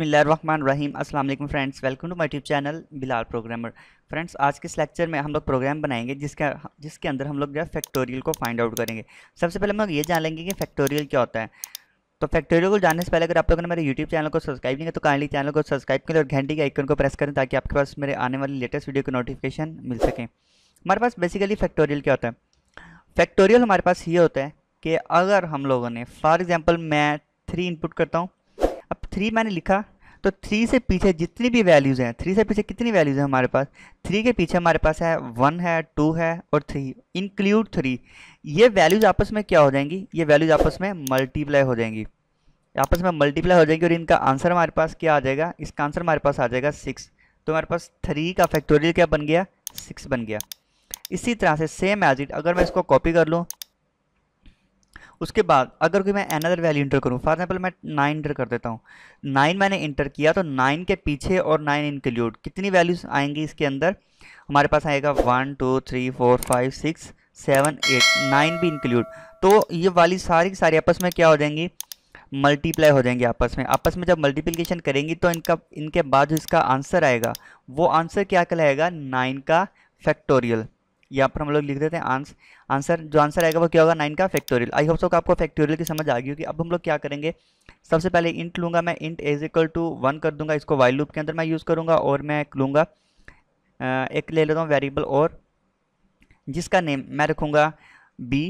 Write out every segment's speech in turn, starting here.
बिसमीम अस्सलाम वालेकुम friends welcome to my YouTube channel Bilal programmer friends आज के इस लेक्चर में हम लोग प्रोग्राम बनाएंगे जिसका जिसके अंदर हम लोग जो है फैक्टोरियल को फाइंड आउट करेंगे सबसे पहले हम लोग ये जान लेंगे कि फैक्टोरियल क्या होता है तो फैक्टोरियल को जानने से पहले अगर आप लोगों ने मेरे यूट्यूब चैनल को सब्सक्राइब नहीं किया तो काइंडली चैनल को सब्सक्राइब करें और घंटी के आइकन को प्रेस करें ताकि आपके पास मेरे आने वाली लेटेस्ट वीडियो की नोटिफिकेशन मिल सकें हमारे पास बेसिकली फैक्टोरियल क्या होता है फैक्टोरियल हमारे पास ये होता है कि अगर हम लोगों ने फॉर एग्ज़ाम्पल मैं थ्री इनपुट करता हूँ अब थ्री मैंने लिखा तो थ्री से पीछे जितनी भी वैल्यूज़ हैं थ्री से पीछे कितनी वैल्यूज़ हैं हमारे पास थ्री के पीछे हमारे पास है वन है टू है और थ्री इंक्लूड थ्री ये वैल्यूज़ आपस में क्या हो जाएंगी ये वैल्यूज़ आपस में मल्टीप्लाई हो जाएंगी आपस में मल्टीप्लाई हो जाएंगी और इनका आंसर हमारे पास क्या आ जाएगा इसका आंसर हमारे पास आ जाएगा सिक्स तो हमारे पास थ्री का फैक्टोरियल क्या बन गया सिक्स बन गया इसी तरह से सेम एज इट अगर मैं इसको कॉपी कर लूँ उसके बाद अगर कोई मैं अनदर वैल्यू इंटर करूँ फॉर एग्जाम्पल मैं नाइन इंटर कर देता हूँ नाइन मैंने इंटर किया तो नाइन के पीछे और नाइन इंक्लूड कितनी वैल्यूज़ आएंगी इसके अंदर हमारे पास आएगा one two three four five six seven eight nine भी इंक्लूड तो ये वाली सारी सारी आपस में क्या हो जाएंगी मल्टीप्लाई हो जाएंगे आपस में आपस में जब मल्टीप्लिकेशन करेंगी तो इनका इनके बाद जो इसका आंसर आएगा वो आंसर क्या कहलाएगा नाइन का फैक्टोरियल यहाँ पर हम लोग लिख देते हैं आंस आंसर जो आंसर आएगा वो क्या होगा नाइन का फैक्टोरियल आई होप सो आपको फैक्टोरियल की समझ आ गई होगी अब हम लोग क्या करेंगे सबसे पहले इंट लूँगा मैं int is equal to one कर दूंगा इसको वाइल लूप के अंदर मैं यूज़ करूँगा और मैं लूँगा एक ले लेता हूँ वेरिएबल और जिसका नेम मैं रखूँगा बी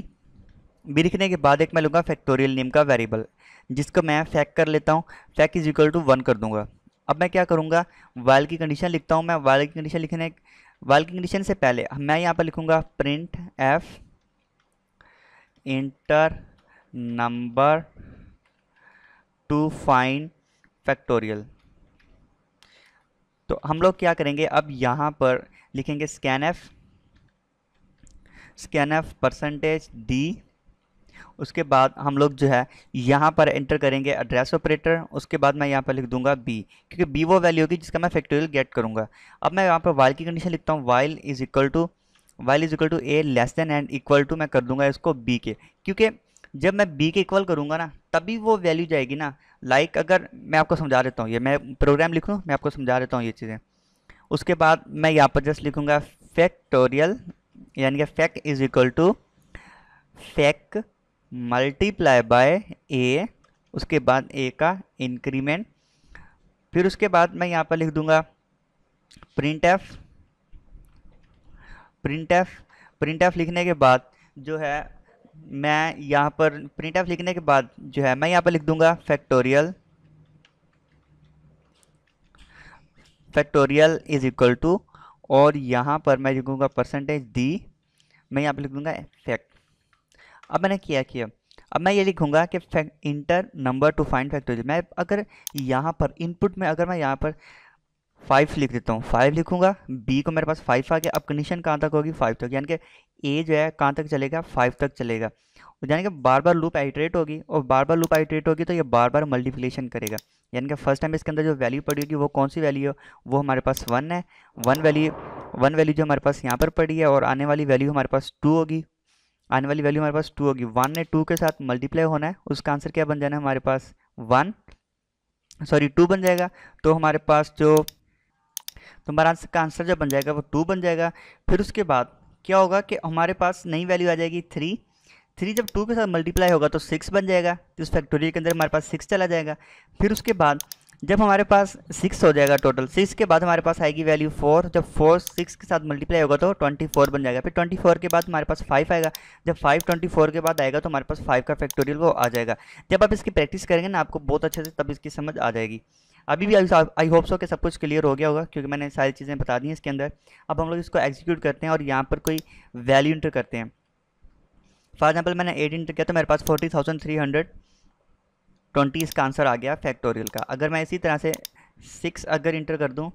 बी लिखने के बाद एक मैं लूँगा फैक्टोरियल नेम का वेरिएबल जिसको मैं फैक कर लेता हूँ fac is equal to one कर दूँगा अब मैं क्या करूँगा वाइल की कंडीशन लिखता हूँ मैं वाइल की कंडीशन लिखने वाल की कंडीशन से पहले मैं यहाँ पर लिखूँगा print F enter number to find factorial तो हम लोग क्या करेंगे अब यहाँ पर लिखेंगे scan F scan F percentage D उसके बाद हम लोग जो है यहाँ पर एंटर करेंगे एड्रेस ऑपरेटर उसके बाद मैं यहाँ पर लिख दूंगा बी क्योंकि बी वो वैल्यू होगी जिसका मैं फैक्टोरियल गेट करूँगा अब मैं यहाँ पर वाइल की कंडीशन लिखता हूँ while is equal to while is equal to A less than and equal to मैं कर दूंगा इसको बी के क्योंकि जब मैं बी के इक्वल करूँगा ना तभी वो वैल्यू जाएगी ना लाइक like अगर मैं आपको समझा देता हूँ ये मैं प्रोग्राम लिखूँ मैं आपको समझा देता हूँ ये चीज़ें उसके बाद मैं यहाँ पर जस्ट लिखूँगा फैक्टोरियल यानी कि fac is equal to fact multiply by A उसके बाद ए का इंक्रीमेंट फिर उसके बाद मैं यहाँ पर लिख दूंगा print F print F print F लिखने के बाद जो है मैं यहाँ पर प्रिंट एफ लिखने के बाद जो है मैं यहाँ पर लिख दूंगा factorial factorial is equal to और यहाँ पर मैं लिखूँगा परसेंटेज डी मैं यहाँ पर लिख दूंगा फैक्ट अब मैंने किया किया अब मैं ये लिखूंगा कि enter number to find factorial मैं अगर यहाँ पर इनपुट में अगर मैं यहाँ पर फाइव लिख देता हूँ फाइव लिखूंगा बी को मेरे पास फाइव आ गया अब कंडीशन कहाँ तक होगी फाइव तक यानी कि ए जो है कहाँ तक चलेगा फाइव तक चलेगा यानी कि बार बार लूप आइट्रेट होगी और बार बार लूप आइट्रेट होगी तो ये बार बार मल्टीप्लीकेशन करेगा यानी कि फर्स्ट टाइम इसके अंदर जो वैल्यू पड़ी होगी वो कौन सी वैल्यू है वो हमारे पास वन है वन वैल्यू वन वैल्यू जो हमारे पास यहाँ पर पड़ी है और आने वाली वैल्यू हमारे पास टू होगी आने वाली वैल्यू हमारे पास टू होगी वन ने टू के साथ मल्टीप्लाई होना है उसका आंसर क्या बन जाना है हमारे पास वन सॉरी टू बन जाएगा तो हमारे पास जो तो हमारा आंसर का आंसर जब बन जाएगा वो टू बन जाएगा फिर उसके बाद क्या होगा कि हमारे पास नई वैल्यू आ जाएगी थ्री थ्री जब टू के साथ मल्टीप्लाई होगा तो सिक्स बन जाएगा तो उस फैक्टोरियल के अंदर हमारे पास सिक्स चला जाएगा फिर उसके बाद जब हमारे पास सिक्स हो जाएगा टोटल सिक्स के बाद हमारे पास आएगी वैल्यू फोर जब फोर सिक्स के साथ मल्टीप्लाई होगा तो ट्वेंटी फोर बन जाएगा फिर ट्वेंटी फोर के बाद हमारे पास फाइव आएगा जब फाइव ट्वेंटी फोर के बाद आएगा तो हमारे पास फाइव का फैक्टोरियल वो आ जाएगा जब आप इसकी प्रैक्टिस करेंगे ना आपको बहुत अच्छे से तब इसकी समझ आ जाएगी अभी भी आई होप सो कि सब कुछ क्लियर हो गया होगा क्योंकि मैंने सारी चीज़ें बता दी हैं इसके अंदर अब हम लोग इसको एग्जीक्यूट करते हैं और यहाँ पर कोई वैल्यू इंटर करते हैं फॉर एग्जाम्पल मैंने एट इंटर किया तो मेरे पास forty thousand three hundred twenty इसका आंसर आ गया फैक्टोरियल का अगर मैं इसी तरह से सिक्स अगर इंटर कर दूँ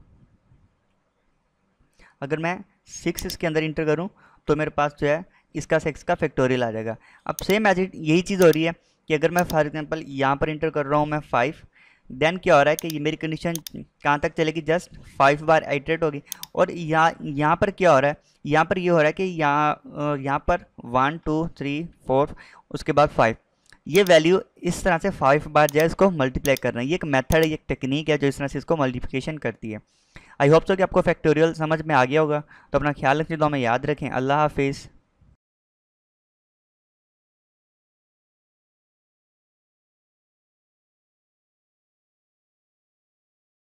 अगर मैं सिक्स इसके अंदर इंटर करूँ तो मेरे पास जो है इसका सिक्स का फैक्टोरियल आ जाएगा अब सेम एज इट यही चीज़ हो रही है कि अगर मैं फॉर एग्जांपल यहाँ पर इंटर कर रहा हूँ मैं फाइव देन क्या हो रहा है कि ये मेरी कंडीशन कहाँ तक चलेगी जस्ट फाइव बार आइट्रेट होगी और यहाँ यहाँ पर क्या हो रहा है यहाँ पर ये यह हो रहा है कि यहाँ यहाँ पर वन टू थ्री फोर उसके बाद फाइव ये वैल्यू इस तरह से फाइव बार जो है इसको मल्टीप्लाई करना है ये एक मेथड एक टेक्निक है जो इस तरह से इसको मल्टीप्लिकेशन करती है आई होप सो कि आपको फैक्टोरियल समझ में आ गया होगा तो अपना ख्याल रखिए तो हमें याद रखें अल्लाह हाफिज़